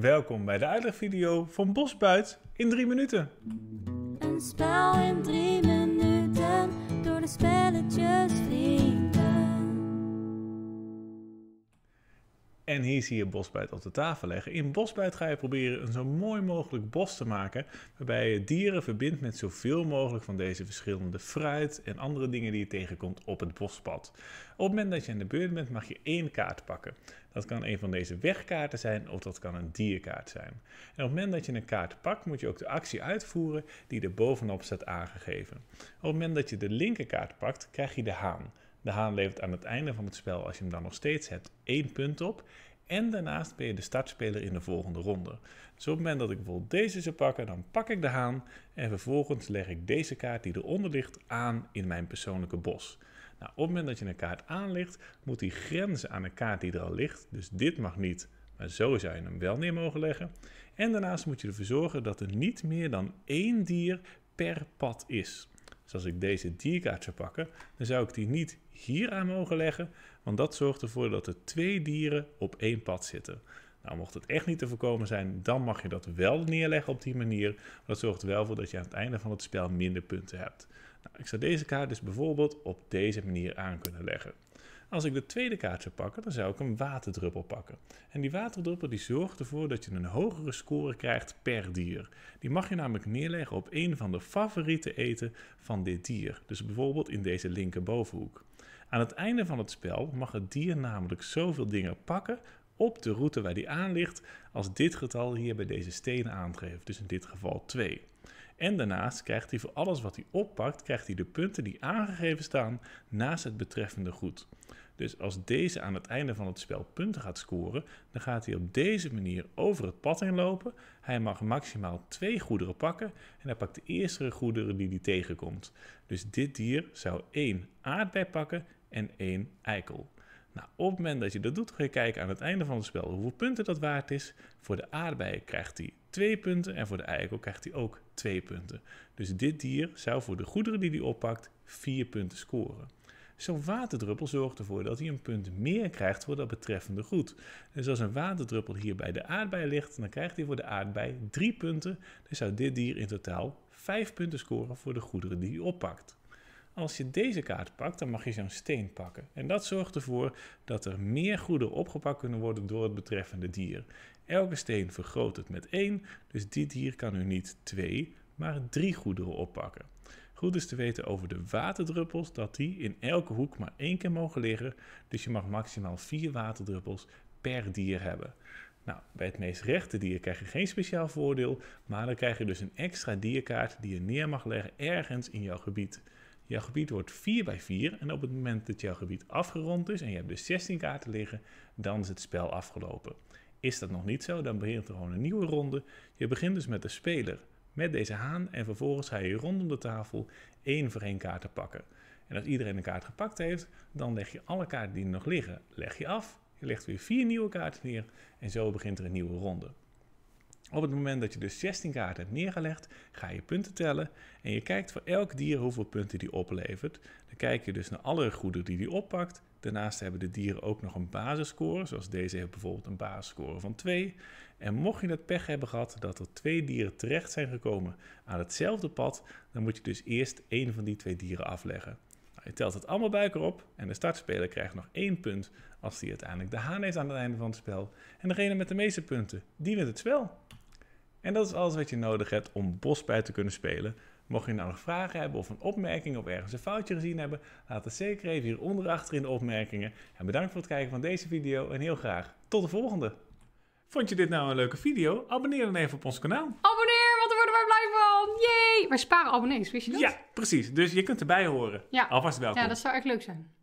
Welkom bij de uitlegvideo van Bosbuit in 3 minuten. Een spel in 3 minuten door de spelletjes vliegen. En hier zie je Bosbuit op de tafel leggen. In Bosbuit ga je proberen een zo mooi mogelijk bos te maken, waarbij je dieren verbindt met zoveel mogelijk van deze verschillende fruit en andere dingen die je tegenkomt op het bospad. Op het moment dat je aan de beurt bent, mag je één kaart pakken. Dat kan een van deze wegkaarten zijn of dat kan een dierkaart zijn. En op het moment dat je een kaart pakt, moet je ook de actie uitvoeren die er bovenop staat aangegeven. Op het moment dat je de linkerkaart pakt, krijg je de haan. De haan levert aan het einde van het spel, als je hem dan nog steeds hebt, één punt op. En daarnaast ben je de startspeler in de volgende ronde. Dus op het moment dat ik bijvoorbeeld deze zou pakken, dan pak ik de haan. En vervolgens leg ik deze kaart die eronder ligt aan in mijn persoonlijke bos. Nou, op het moment dat je een kaart aanlegt, moet die grenzen aan een kaart die er al ligt. Dus dit mag niet, maar zo zou je hem wel neer mogen leggen. En daarnaast moet je ervoor zorgen dat er niet meer dan één dier per pad is. Dus als ik deze dierkaart zou pakken, dan zou ik die niet hier aan mogen leggen, want dat zorgt ervoor dat er twee dieren op één pad zitten. Nou, mocht het echt niet te voorkomen zijn, dan mag je dat wel neerleggen op die manier. Maar dat zorgt er wel voor dat je aan het einde van het spel minder punten hebt. Nou, ik zou deze kaart dus bijvoorbeeld op deze manier aan kunnen leggen. Als ik de tweede kaart zou pakken, dan zou ik een waterdruppel pakken. En die waterdruppel die zorgt ervoor dat je een hogere score krijgt per dier. Die mag je namelijk neerleggen op een van de favoriete eten van dit dier. Dus bijvoorbeeld in deze linkerbovenhoek. Aan het einde van het spel mag het dier namelijk zoveel dingen pakken op de route waar die aan ligt als dit getal hier bij deze stenen aangeeft. Dus in dit geval 2. En daarnaast krijgt hij voor alles wat hij oppakt, krijgt hij de punten die aangegeven staan naast het betreffende goed. Dus als deze aan het einde van het spel punten gaat scoren, dan gaat hij op deze manier over het pad heen lopen. Hij mag maximaal twee goederen pakken en hij pakt de eerste goederen die hij tegenkomt. Dus dit dier zou één aardbei pakken en één eikel. Nou, op het moment dat je dat doet, ga je kijken aan het einde van het spel hoeveel punten dat waard is. Voor de aardbeien krijgt hij twee punten en voor de eikel krijgt hij ook twee punten. Dus dit dier zou voor de goederen die hij oppakt vier punten scoren. Zo'n waterdruppel zorgt ervoor dat hij een punt meer krijgt voor dat betreffende goed. Dus als een waterdruppel hier bij de aardbei ligt, dan krijgt hij voor de aardbei drie punten. Dus zou dit dier in totaal vijf punten scoren voor de goederen die hij oppakt. Als je deze kaart pakt, dan mag je zo'n steen pakken. En dat zorgt ervoor dat er meer goederen opgepakt kunnen worden door het betreffende dier. Elke steen vergroot het met 1, dus dit dier kan nu niet 2, maar 3 goederen oppakken. Goed is dus te weten over de waterdruppels dat die in elke hoek maar één keer mogen liggen, dus je mag maximaal 4 waterdruppels per dier hebben. Nou, bij het meest rechte dier krijg je geen speciaal voordeel, maar dan krijg je dus een extra dierkaart die je neer mag leggen ergens in jouw gebied. Jouw gebied wordt 4 bij 4 en op het moment dat jouw gebied afgerond is en je hebt dus 16 kaarten liggen, dan is het spel afgelopen. Is dat nog niet zo, dan begint er gewoon een nieuwe ronde. Je begint dus met de speler met deze haan en vervolgens ga je rondom de tafel één voor één kaarten pakken. En als iedereen een kaart gepakt heeft, dan leg je alle kaarten die er nog liggen, leg je af. Je legt weer vier nieuwe kaarten neer en zo begint er een nieuwe ronde. Op het moment dat je dus 16 kaarten hebt neergelegd, ga je punten tellen en je kijkt voor elk dier hoeveel punten die oplevert. Dan kijk je dus naar alle goede die die oppakt. Daarnaast hebben de dieren ook nog een basisscore, zoals deze heeft bijvoorbeeld een basisscore van 2. En mocht je het pech hebben gehad dat er twee dieren terecht zijn gekomen aan hetzelfde pad, dan moet je dus eerst één van die twee dieren afleggen. Nou, je telt het allemaal bij elkaar op en de startspeler krijgt nog één punt als die uiteindelijk de haan is aan het einde van het spel. En degene met de meeste punten, die wint het spel. En dat is alles wat je nodig hebt om bospij te kunnen spelen. Mocht je nou nog vragen hebben of een opmerking of ergens een foutje gezien hebben, laat het zeker even hieronder achter in de opmerkingen. En bedankt voor het kijken van deze video en heel graag tot de volgende. Vond je dit nou een leuke video? Abonneer dan even op ons kanaal. Abonneer, want we worden wij blij van. Jee! Wij sparen abonnees, wist je dat? Ja, precies. Dus je kunt erbij horen. Ja. Alvast welkom. Ja, dat zou echt leuk zijn.